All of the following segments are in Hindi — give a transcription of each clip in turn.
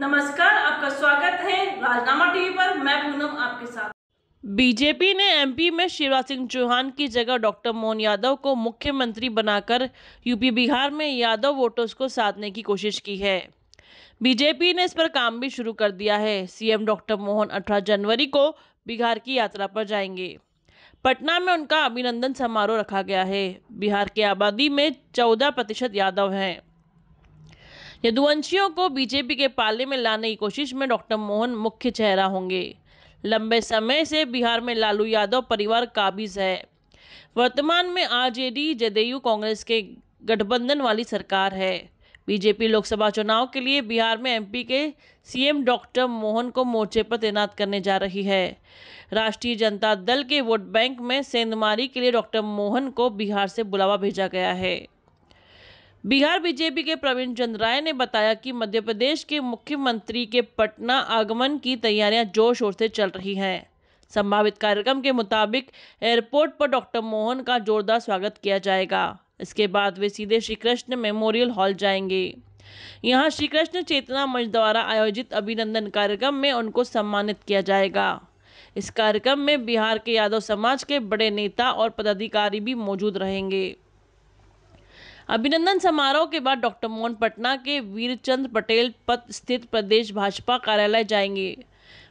नमस्कार आपका स्वागत है राजनामा टीवी पर मैं पूनम आपके साथ बीजेपी ने एमपी में शिवराज सिंह चौहान की जगह डॉक्टर मोहन यादव को मुख्यमंत्री बनाकर यूपी बिहार में यादव वोटर्स को साधने की कोशिश की है बीजेपी ने इस पर काम भी शुरू कर दिया है सीएम डॉक्टर मोहन 18 जनवरी को बिहार की यात्रा पर जाएंगे पटना में उनका अभिनंदन समारोह रखा गया है बिहार की आबादी में चौदह प्रतिशत यादव हैं यदुवंशियों को बीजेपी के पाले में लाने की कोशिश में डॉक्टर मोहन मुख्य चेहरा होंगे लंबे समय से बिहार में लालू यादव परिवार काबिज है वर्तमान में आरजेडी जदयू कांग्रेस के गठबंधन वाली सरकार है बीजेपी लोकसभा चुनाव के लिए बिहार में एमपी के सीएम डॉक्टर मोहन को मोर्चे पर तैनात करने जा रही है राष्ट्रीय जनता दल के वोट बैंक में सेंधमारी के लिए डॉक्टर मोहन को बिहार से बुलावा भेजा गया है बिहार बीजेपी के प्रवीण चंद्र राय ने बताया कि मध्य प्रदेश के मुख्यमंत्री के पटना आगमन की तैयारियां जोर शोर से चल रही हैं संभावित कार्यक्रम के मुताबिक एयरपोर्ट पर डॉक्टर मोहन का जोरदार स्वागत किया जाएगा इसके बाद वे सीधे श्री कृष्ण मेमोरियल हॉल जाएंगे यहाँ श्री कृष्ण चेतना मंच द्वारा आयोजित अभिनंदन कार्यक्रम में उनको सम्मानित किया जाएगा इस कार्यक्रम में बिहार के यादव समाज के बड़े नेता और पदाधिकारी भी मौजूद रहेंगे अभिनंदन समारोह के बाद डॉक्टर मोहन पटना के वीरचंद पटेल पद स्थित प्रदेश भाजपा कार्यालय जाएंगे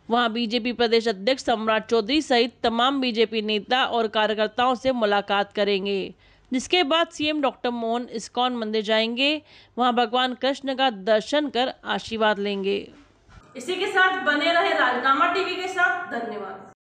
वहां बीजेपी प्रदेश अध्यक्ष सम्राट चौधरी सहित तमाम बीजेपी नेता और कार्यकर्ताओं से मुलाकात करेंगे जिसके बाद सीएम डॉक्टर मोहन इस्कॉन मंदिर जाएंगे वहां भगवान कृष्ण का दर्शन कर आशीर्वाद लेंगे इसी के साथ बने रहे राजनामा टीवी के साथ धन्यवाद